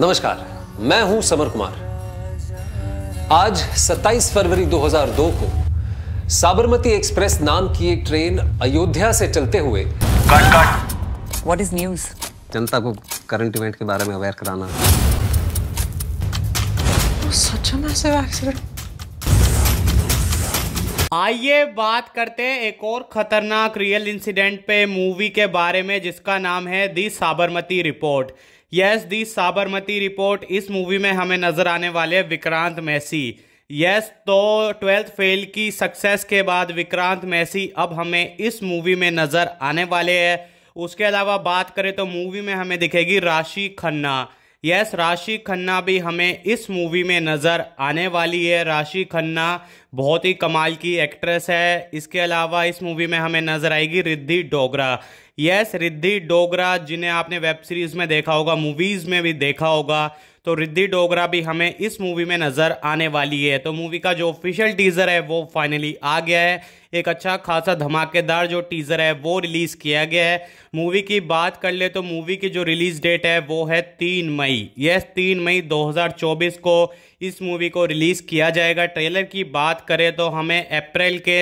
नमस्कार मैं हूं समर कुमार आज 27 फरवरी 2002 को साबरमती एक्सप्रेस नाम की एक ट्रेन अयोध्या से चलते हुए cut cut what is news जनता को करंट इवेंट के बारे में अवेयर कराना सच आइए बात करते हैं एक और खतरनाक रियल इंसिडेंट पे मूवी के बारे में जिसका नाम है the Sabarmati report yes the Sabarmati report इस मूवी में हमें नजर आने वाले विक्रांत मैसी यस तो ट्वेल्थ फेल की सक्सेस के बाद विक्रांत मैसी अब हमें इस मूवी में नजर आने वाले हैं उसके अलावा बात करें तो मूवी में हमें दिखेगी राशि खन्ना यस राशि खन्ना भी हमें इस मूवी में नज़र आने वाली है राशि खन्ना बहुत ही कमाल की एक्ट्रेस है इसके अलावा इस मूवी में हमें नजर आएगी रिद्धि डोगरा यस रिद्धि डोगरा जिन्हें आपने वेब सीरीज में देखा होगा मूवीज में भी देखा होगा तो रिद्धि डोगरा भी हमें इस मूवी में नज़र आने वाली है तो मूवी का जो ऑफिशियल टीज़र है वो फाइनली आ गया है एक अच्छा खासा धमाकेदार जो टीज़र है वो रिलीज़ किया गया है मूवी की बात कर ले तो मूवी की जो रिलीज़ डेट है वो है तीन मई यस तीन मई 2024 को इस मूवी को रिलीज़ किया जाएगा ट्रेलर की बात करें तो हमें अप्रैल के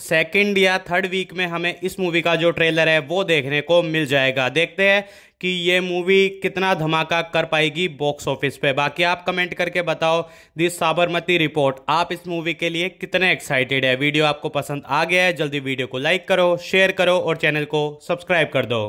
सेकंड या थर्ड वीक में हमें इस मूवी का जो ट्रेलर है वो देखने को मिल जाएगा देखते हैं कि ये मूवी कितना धमाका कर पाएगी बॉक्स ऑफिस पे बाकी आप कमेंट करके बताओ दिस साबरमती रिपोर्ट आप इस मूवी के लिए कितने एक्साइटेड है वीडियो आपको पसंद आ गया है जल्दी वीडियो को लाइक करो शेयर करो और चैनल को सब्सक्राइब कर दो